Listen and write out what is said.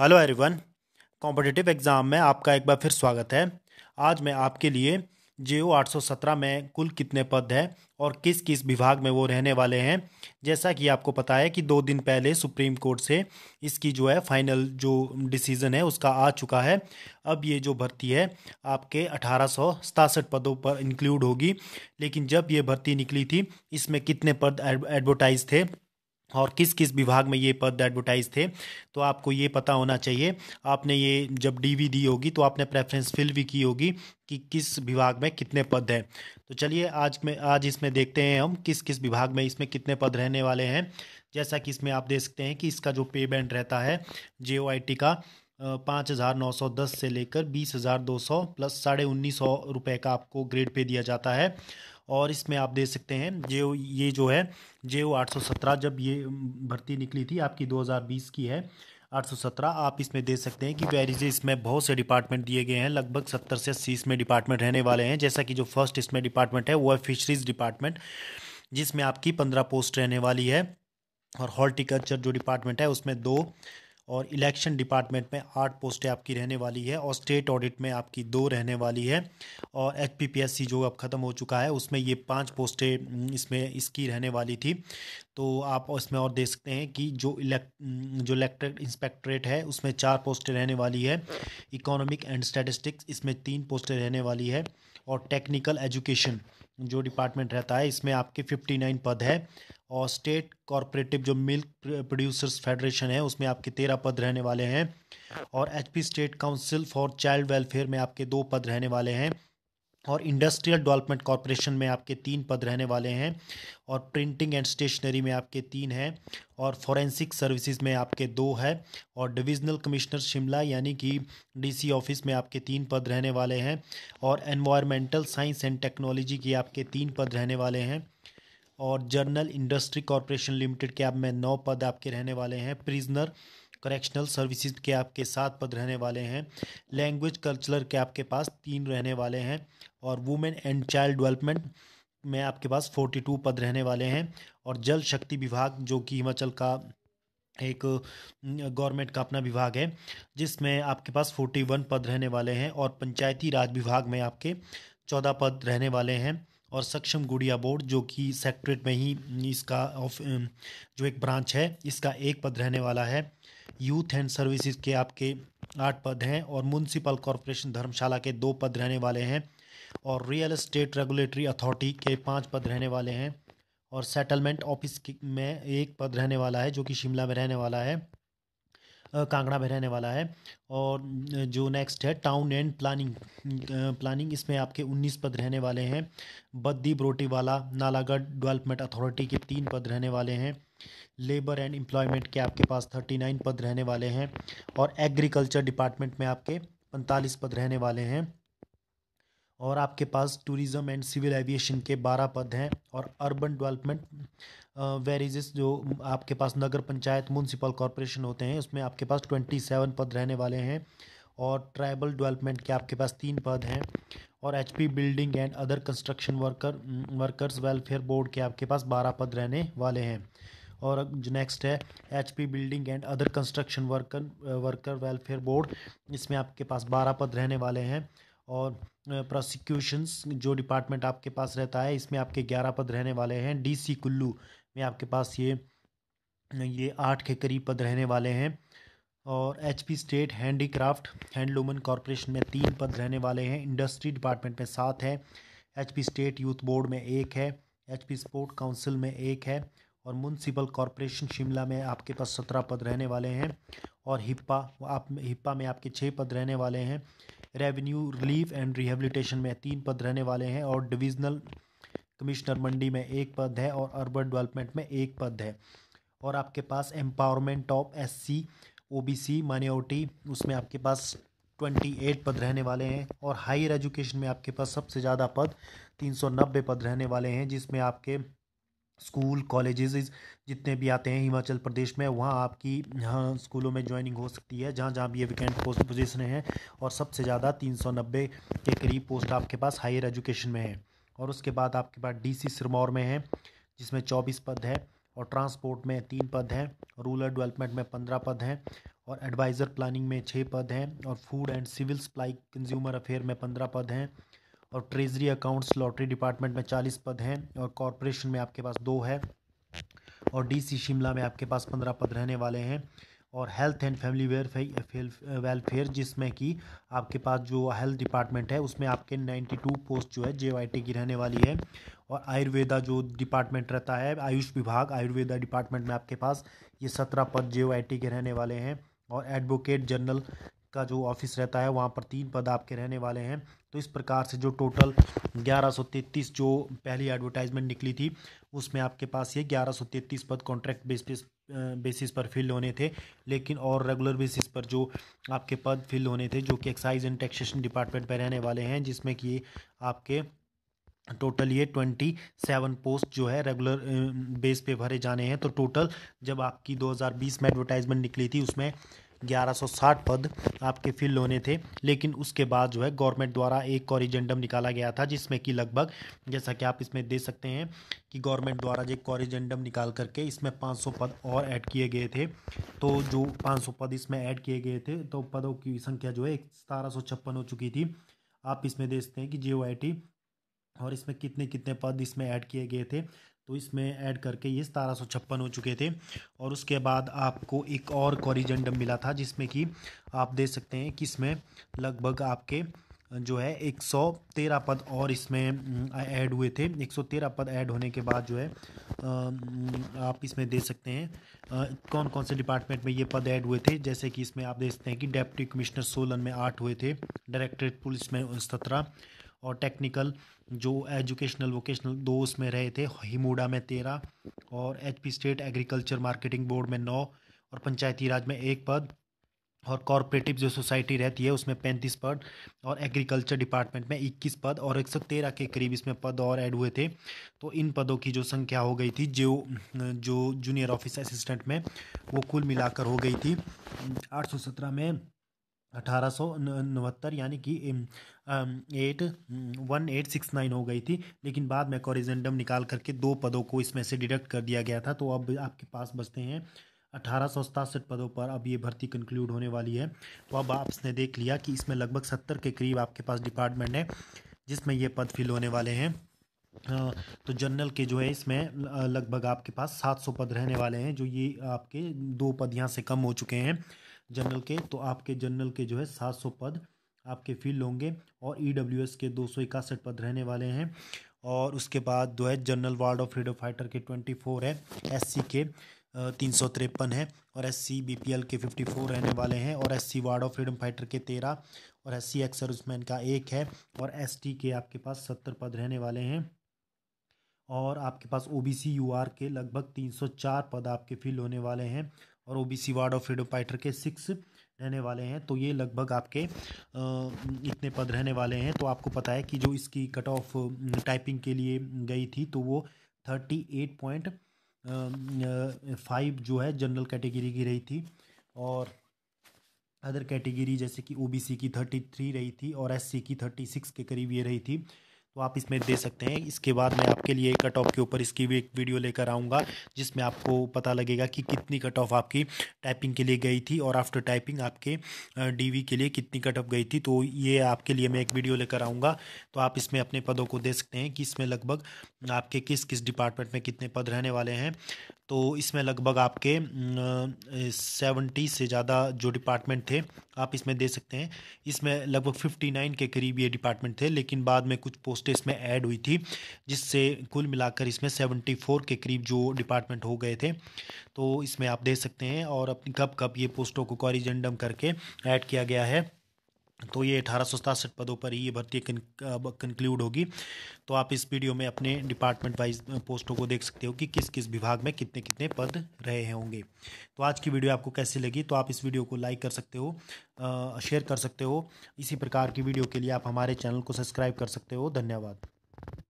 hello everyone competitive exam में आपका एक बार फिर स्वागत है आज मैं आपके लिए जे ओ आठ में कुल कितने पद हैं और किस किस विभाग में वो रहने वाले हैं जैसा कि आपको पता है कि दो दिन पहले सुप्रीम कोर्ट से इसकी जो है फाइनल जो डिसीज़न है उसका आ चुका है अब ये जो भर्ती है आपके अठारह पदों पर इंक्लूड होगी लेकिन जब ये भर्ती निकली थी इसमें कितने पद एडवर्टाइज थे और किस किस विभाग में ये पद एडवर्टाइज थे तो आपको ये पता होना चाहिए आपने ये जब डी दी होगी तो आपने प्रेफरेंस फिल भी की होगी कि किस विभाग में कितने पद हैं तो चलिए आज में आज इसमें देखते हैं हम किस किस विभाग में इसमें कितने पद रहने वाले हैं जैसा कि इसमें आप देख सकते हैं कि इसका जो पे बैंड रहता है जे का पाँच हज़ार नौ सौ दस से लेकर बीस हज़ार दो सौ प्लस साढ़े उन्नीस सौ रुपये का आपको ग्रेड पे दिया जाता है और इसमें आप देख सकते हैं जे ये जो है जे ओ आठ जब ये भर्ती निकली थी आपकी 2020 की है 817 आप इसमें देख सकते हैं कि वेरीज इसमें बहुत से डिपार्टमेंट दिए गए हैं लगभग 70 से अस्सी इसमें डिपार्टमेंट रहने वाले हैं जैसा कि जो फर्स्ट इसमें डिपार्टमेंट है वो है फिशरीज डिपार्टमेंट जिसमें आपकी पंद्रह पोस्ट रहने वाली है और हॉर्टिकल्चर जो डिपार्टमेंट है उसमें दो और इलेक्शन डिपार्टमेंट में आठ पोस्टें आपकी रहने वाली है और स्टेट ऑडिट में आपकी दो रहने वाली है और एच जो अब ख़त्म हो चुका है उसमें ये पांच पोस्टें हम्म, इसमें इसकी रहने वाली थी तो आप इसमें और देख सकते हैं कि जो इलेक्ट हम्म, जो इलेक्ट्रिक इंस्पेक्ट्रेट है उसमें चार पोस्टें रहने वाली है इकोनॉमिक एंड स्टेटिस्टिक्स इसमें तीन पोस्टें रहने वाली है और टेक्निकल एजुकेशन जो डिपार्टमेंट रहता है इसमें आपके फिफ्टी नाइन पद है और स्टेट कॉरपोरेटिव जो मिल्क प्रोड्यूसर्स फेडरेशन है उसमें आपके तेरह पद रहने वाले हैं और HP state council for child welfare में आपके दो पद रहने वाले हैं और इंडस्ट्रियल डेवलपमेंट कॉरपोरेशन में आपके तीन पद रहने वाले हैं और प्रिंटिंग एंड स्टेशनरी में आपके तीन हैं और फॉरेंसिक सर्विसेज में आपके दो है और डिविजनल कमिश्नर शिमला यानी कि डीसी ऑफिस में आपके तीन पद रहने वाले हैं और एनवायरमेंटल साइंस एंड टेक्नोलॉजी के आपके तीन पद रहने वाले हैं और जर्नल इंडस्ट्री कॉरपोरेशन लिमिटेड के आप में नौ पद आपके रहने वाले हैं प्रिजनर करेक्शनल सर्विसेज के आपके सात पद रहने वाले हैं लैंग्वेज कल्चरल के आपके पास तीन रहने वाले हैं और वुमेन एंड चाइल्ड डेवलपमेंट में आपके पास फोर्टी टू पद रहने वाले हैं और जल शक्ति विभाग जो कि हिमाचल का एक गवर्नमेंट का अपना विभाग है जिसमें आपके पास फोर्टी वन पद रहने वाले हैं और पंचायती राज विभाग में आपके चौदह पद रहने वाले हैं और सक्षम गुड़िया बोर्ड जो कि सेक्ट्रेट में ही इसका ऑफ um, जो एक ब्रांच है इसका एक पद रहने वाला है यूथ एंड सर्विसेज के आपके आठ पद हैं और म्यूनसिपल कॉरपोरेशन धर्मशाला के दो पद रहने वाले हैं और रियल इस्टेट रेगुलेटरी अथॉरिटी के पाँच पद रहने वाले हैं और सेटलमेंट ऑफिस में एक पद रहने वाला है जो कि शिमला में रहने वाला है कांगड़ा में रहने वाला है और जो नेक्स्ट है टाउन एंड प्लानिंग प्लानिंग इसमें आपके 19 पद रहने वाले हैं बरोटी वाला नालागढ़ डेवलपमेंट अथॉरिटी के तीन पद रहने वाले हैं लेबर एंड एम्प्लॉयमेंट के आपके पास 39 पद रहने वाले हैं और एग्रीकल्चर डिपार्टमेंट में आपके पैंतालीस पद रहने वाले हैं और आपके पास टूरिज़्म एंड सिविल एविएशन के बारह पद हैं और अर्बन डेवलपमेंट वेरिजेस जो आपके पास नगर पंचायत म्यूनसिपल कॉरपोरेशन होते हैं उसमें आपके पास ट्वेंटी सेवन पद रहने वाले हैं और ट्राइबल डेवलपमेंट के आपके पास तीन पद हैं और H P building and other construction worker workers welfare board के आपके पास बारह पद रहने वाले हैं और जो नेक्स्ट है H P building and other construction worker worker welfare board इसमें आपके पास बारह पद रहने वाले हैं और प्रोसिक्यूशंस जो डिपार्टमेंट आपके पास रहता है इसमें आपके ग्यारह पद रहने वाले हैं डीसी कुल्लू में आपके पास ये ये आठ के करीब पद रहने वाले हैं और H P state handicraft handloom corporation में तीन पद रहने वाले हैं इंडस्ट्री डिपार्टमेंट में सात है H P state youth board में एक है एच पी स्पोर्ट काउंसिल में एक है और म्यूनसिपल कॉरपोरेशन शिमला में आपके पास सत्रह पद रहने वाले हैं और हिप्पा आप हिप्पा में आपके छः पद रहने वाले हैं रेवेन्यू रिलीफ एंड रिहेबिलिटेशन में तीन पद रहने वाले हैं और डिविजनल कमिश्नर मंडी में एक पद है और अर्बन डेवलपमेंट में एक पद है और आपके पास empowerment of S C O B C minority उसमें आपके पास ट्वेंटी एट पद रहने वाले हैं और हायर एजुकेशन में आपके पास सबसे ज़्यादा पद तीन सौ नब्बे पद रहने वाले हैं जिसमें आपके स्कूल कॉलेजेस जितने भी आते हैं हिमाचल प्रदेश में वहाँ आपकी हाँ स्कूलों में ज्वाइनिंग हो सकती है जहाँ जहाँ भी ये वैकेंट पोस्ट पोजिशन हैं और सबसे ज़्यादा तीन सौ नब्बे के करीब पोस्ट आपके पास हायर एजुकेशन में है और उसके बाद आपके पास डी सी सिरमौर में है जिसमें चौबीस पद है और ट्रांसपोर्ट में तीन पद हैं रूरल डेवलपमेंट में पंद्रह पद हैं और एडवाइज़र प्लानिंग में छः पद हैं और food and civil supply consumer affair में पंद्रह पद हैं और ट्रेजरी अकाउंट्स लॉटरी डिपार्टमेंट में चालीस पद हैं और कॉरपोरेशन में आपके पास दो है और डीसी शिमला में आपके पास पंद्रह पद रहने वाले हैं और health and family welfare welfare जिसमें कि आपके पास जो हेल्थ डिपार्टमेंट है उसमें आपके नाइन्टी टू पोस्ट जो है जे की रहने वाली है और आयुर्वेदा जो डिपार्टमेंट रहता है आयुष विभाग आयुर्वेदा डिपार्टमेंट में आपके पास ये सत्रह पद जे के रहने वाले हैं और एडवोकेट जनरल का जो ऑफिस रहता है वहाँ पर तीन पद आपके रहने वाले हैं तो इस प्रकार से जो टोटल ग्यारह जो पहली एडवर्टाइजमेंट निकली थी उसमें आपके पास ये ग्यारह पद कॉन्ट्रैक्ट बेसिस बेसिस पर फिल होने थे लेकिन और रेगुलर बेसिस पर जो आपके पद फिल होने थे जो कि एक्साइज एंड टैक्सेशन डिपार्टमेंट पर रहने वाले हैं जिसमें कि आपके टोटल ये ट्वेंटी सेवन पोस्ट जो है रेगुलर बेस पे भरे जाने हैं तो टोटल जब आपकी 2020 में एडवर्टाइजमेंट निकली थी उसमें 1160 पद आपके फिल होने थे लेकिन उसके बाद जो है गवर्नमेंट द्वारा एक कॉरिजेंडम निकाला गया था जिसमें कि लगभग जैसा कि आप इसमें दे सकते हैं कि गवर्नमेंट द्वारा जो कॉरिजेंडम निकाल करके इसमें 500 पद और ऐड किए गए थे तो जो 500 पद इसमें ऐड किए गए थे तो पदों की संख्या जो है सतारह हो चुकी थी आप इसमें देखते हैं कि जे और इसमें कितने कितने पद इसमें ऐड किए गए थे तो इसमें ऐड करके ये सतारह सौ छप्पन हो चुके थे और उसके बाद आपको एक और कॉरिजेंडम मिला था जिसमें कि आप देख सकते हैं कि इसमें लगभग आपके जो है एक सौ तेरह पद और इसमें ऐड हुए थे एक सौ तेरह पद ऐड होने के बाद जो है आप इसमें देख सकते हैं कौन कौन से डिपार्टमेंट में ये पद ऐड हुए थे जैसे कि इसमें आप देख सकते हैं कि डेप्टी कमिश्नर सोलन में आठ हुए थे डायरेक्टरेट पुलिस में सत्रह और टेक्निकल जो एजुकेशनल वोकेशनल दो उसमें रहे थे हिमूडा में तेरह और HP state agriculture marketing board में नौ और पंचायती राज में एक पद और कॉरपोरेटिव जो सोसाइटी रहती है उसमें पैंतीस पद और एग्रीकल्चर डिपार्टमेंट में इक्कीस पद और एक सौ तेरह के करीब इसमें पद और ऐड हुए थे तो इन पदों की जो संख्या हो गई थी जो जो जूनियर ऑफिस असिस्टेंट में वो कुल मिलाकर हो गई थी आठ सौ सत्रह में अठारह सौ यानी कि eight one eight six nine हो गई थी लेकिन बाद में कॉरिजेंडम निकाल करके दो पदों को इसमें से डिडक्ट कर दिया गया था तो अब आपके पास बचते हैं अठारह सौ सतासठ पदों पर अब ये भर्ती कंक्लूड होने वाली है तो अब आपने देख लिया कि इसमें लगभग सत्तर के करीब आपके पास डिपार्टमेंट है जिसमें ये पद फिल होने वाले हैं तो जनरल के जो है इसमें लगभग आपके पास सात सौ पद रहने वाले हैं जो ये आपके दो पद यहाँ से कम हो चुके हैं जनरल के तो आपके जनरल के जो है सात सौ पद आपके फील होंगे और ई डब्ल्यू एस के दो सौ इकासठ पद रहने वाले हैं और उसके बाद जो है general ward of freedom fighter के ट्वेंटी फोर है एस सी के तीन सौ तिरपन है और S C B P L के फिफ्टी फोर रहने वाले हैं और S C ward of freedom fighter के तेरह और एस सी एक्स सर्विसमैन का एक है और एस टी के आपके पास सत्तर पद रहने वाले हैं और आपके पास O B C U R के लगभग तीन सौ चार पद आपके फिल होने वाले हैं और OBC ward of freedom fighter के सिक्स रहने वाले हैं तो ये लगभग आपके इतने पद रहने वाले हैं तो आपको पता है कि जो इसकी कट ऑफ टाइपिंग के लिए गई थी तो वो थर्टी एट पॉइंट फाइव जो है जनरल कैटेगरी की रही थी और अदर कैटेगरी जैसे कि ओबीसी की थर्टी थ्री रही थी और एससी की थर्टी सिक्स के करीब ये रही थी तो आप इसमें दे सकते हैं इसके बाद मैं आपके लिए कट ऑफ के ऊपर इसकी भी एक वीडियो लेकर आऊँगा जिसमें आपको पता लगेगा कि कितनी कट ऑफ आपकी टाइपिंग के लिए गई थी और आफ्टर टाइपिंग आपके डी के लिए कितनी कट ऑफ गई थी तो ये आपके लिए मैं एक वीडियो लेकर आऊँगा तो आप इसमें अपने पदों को दे सकते हैं कि इसमें लगभग आपके किस किस डिपार्टमेंट में कितने पद रहने वाले हैं तो इसमें लगभग आपके सेवेंटी से ज़्यादा जो डिपार्टमेंट थे आप इसमें दे सकते हैं इसमें लगभग फिफ्टी नाइन के करीब ये डिपार्टमेंट थे लेकिन बाद में कुछ पोस्ट पोस्टें इसमें ऐड हुई थी जिससे कुल मिलाकर इसमें 74 के करीब जो डिपार्टमेंट हो गए थे तो इसमें आप देख सकते हैं और अपनी कब कब ये पोस्टों को कॉरिजेंडम करके ऐड किया गया है तो ये अठारह पदों पर ही ये भर्ती कंक्लूड होगी तो आप इस वीडियो में अपने डिपार्टमेंट वाइज पोस्टों को देख सकते हो कि किस किस विभाग में कितने कितने पद रहे होंगे तो आज की वीडियो आपको कैसी लगी तो आप इस वीडियो को लाइक कर सकते हो शेयर कर सकते हो इसी प्रकार की वीडियो के लिए आप हमारे चैनल को सब्सक्राइब कर सकते हो धन्यवाद